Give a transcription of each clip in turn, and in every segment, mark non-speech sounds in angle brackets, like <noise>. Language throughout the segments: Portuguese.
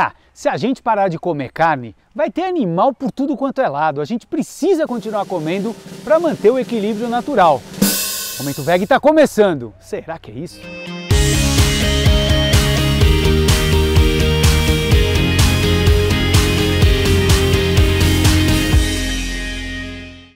Ah, se a gente parar de comer carne, vai ter animal por tudo quanto é lado. A gente precisa continuar comendo para manter o equilíbrio natural. O Momento Veg está começando. Será que é isso?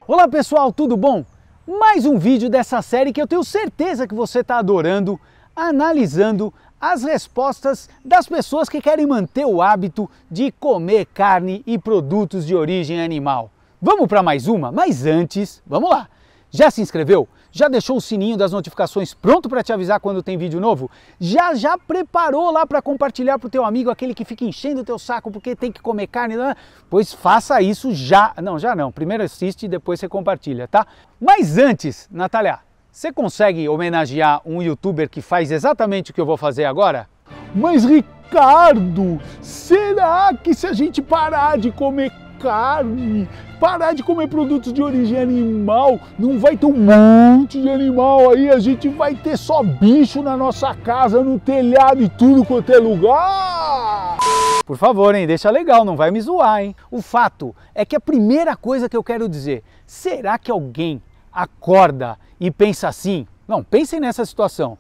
Olá pessoal, tudo bom? Mais um vídeo dessa série que eu tenho certeza que você está adorando, analisando as respostas das pessoas que querem manter o hábito de comer carne e produtos de origem animal. Vamos para mais uma? Mas antes, vamos lá! Já se inscreveu? Já deixou o sininho das notificações pronto para te avisar quando tem vídeo novo? Já já preparou lá para compartilhar para o teu amigo, aquele que fica enchendo o teu saco porque tem que comer carne? Né? Pois faça isso já. Não, já não. Primeiro assiste e depois você compartilha, tá? Mas antes, Natália, você consegue homenagear um youtuber que faz exatamente o que eu vou fazer agora? Mas Ricardo, será que se a gente parar de comer carne, parar de comer produtos de origem animal, não vai ter um monte de animal aí, a gente vai ter só bicho na nossa casa, no telhado e tudo quanto é lugar? Por favor, hein, deixa legal, não vai me zoar, hein? O fato é que a primeira coisa que eu quero dizer, será que alguém acorda e pensa assim. Não, pensem nessa situação.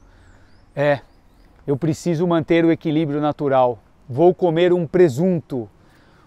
É, eu preciso manter o equilíbrio natural. Vou comer um presunto.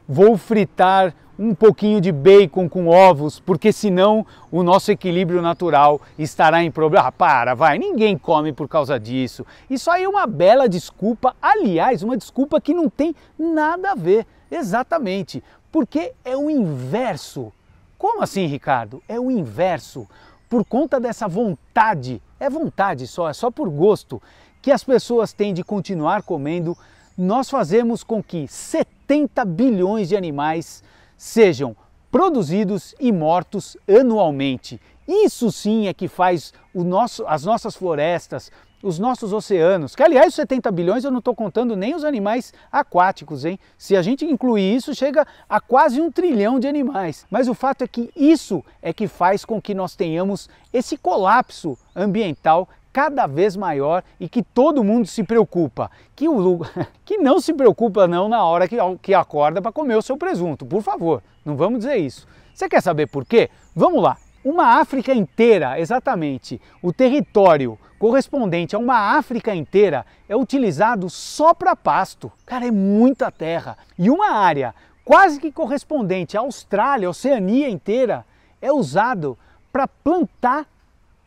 Vou fritar um pouquinho de bacon com ovos, porque senão o nosso equilíbrio natural estará em problema. Ah, para, vai, ninguém come por causa disso. Isso aí é uma bela desculpa, aliás, uma desculpa que não tem nada a ver, exatamente, porque é o inverso como assim, Ricardo? É o inverso. Por conta dessa vontade, é vontade só, é só por gosto, que as pessoas têm de continuar comendo, nós fazemos com que 70 bilhões de animais sejam produzidos e mortos anualmente. Isso sim é que faz nosso, as nossas florestas, os nossos oceanos, que aliás 70 bilhões eu não estou contando nem os animais aquáticos, hein? Se a gente incluir isso, chega a quase um trilhão de animais. Mas o fato é que isso é que faz com que nós tenhamos esse colapso ambiental cada vez maior e que todo mundo se preocupa. Que, o, <laughs> que não se preocupa não na hora que, que acorda para comer o seu presunto, por favor, não vamos dizer isso. Você quer saber por quê? Vamos lá. Uma África inteira, exatamente, o território correspondente a uma África inteira, é utilizado só para pasto. Cara, é muita terra. E uma área quase que correspondente à Austrália, Oceania inteira, é usado para plantar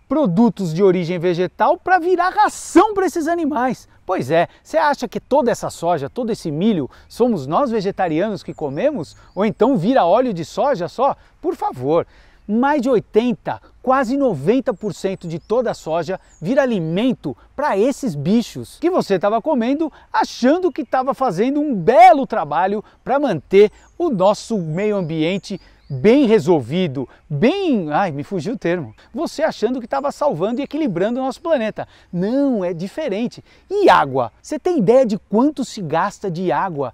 produtos de origem vegetal para virar ração para esses animais. Pois é, você acha que toda essa soja, todo esse milho, somos nós vegetarianos que comemos? Ou então vira óleo de soja só? Por favor, mais de 80, quase 90% de toda a soja vira alimento para esses bichos que você estava comendo achando que estava fazendo um belo trabalho para manter o nosso meio ambiente bem resolvido, bem. Ai, me fugiu o termo. Você achando que estava salvando e equilibrando o nosso planeta. Não, é diferente. E água? Você tem ideia de quanto se gasta de água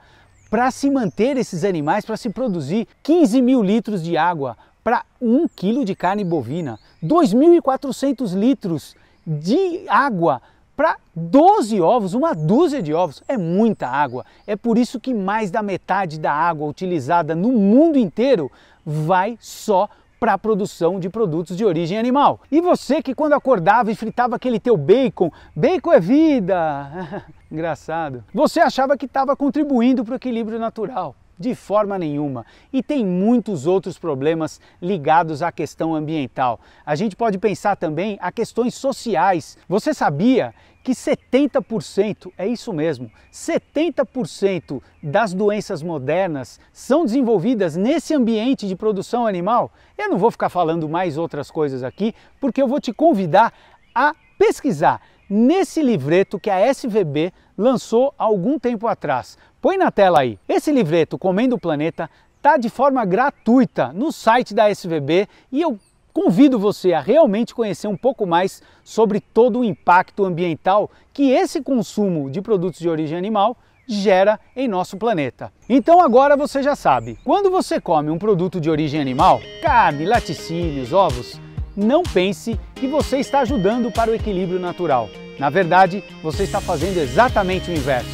para se manter esses animais, para se produzir 15 mil litros de água para 1 kg de carne bovina, 2.400 litros de água para 12 ovos, uma dúzia de ovos, é muita água. É por isso que mais da metade da água utilizada no mundo inteiro vai só para a produção de produtos de origem animal. E você que quando acordava e fritava aquele teu bacon, bacon é vida, <laughs> engraçado, você achava que estava contribuindo para o equilíbrio natural. De forma nenhuma. E tem muitos outros problemas ligados à questão ambiental. A gente pode pensar também a questões sociais. Você sabia que 70%, é isso mesmo, 70% das doenças modernas são desenvolvidas nesse ambiente de produção animal? Eu não vou ficar falando mais outras coisas aqui, porque eu vou te convidar a pesquisar nesse livreto que a SVB lançou há algum tempo atrás. Põe na tela aí. Esse livreto, Comendo o Planeta, está de forma gratuita no site da SVB e eu convido você a realmente conhecer um pouco mais sobre todo o impacto ambiental que esse consumo de produtos de origem animal gera em nosso planeta. Então agora você já sabe, quando você come um produto de origem animal, carne, laticínios, ovos, não pense que você está ajudando para o equilíbrio natural. Na verdade, você está fazendo exatamente o inverso.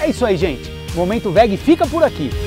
É isso aí, gente. O Momento VEG fica por aqui.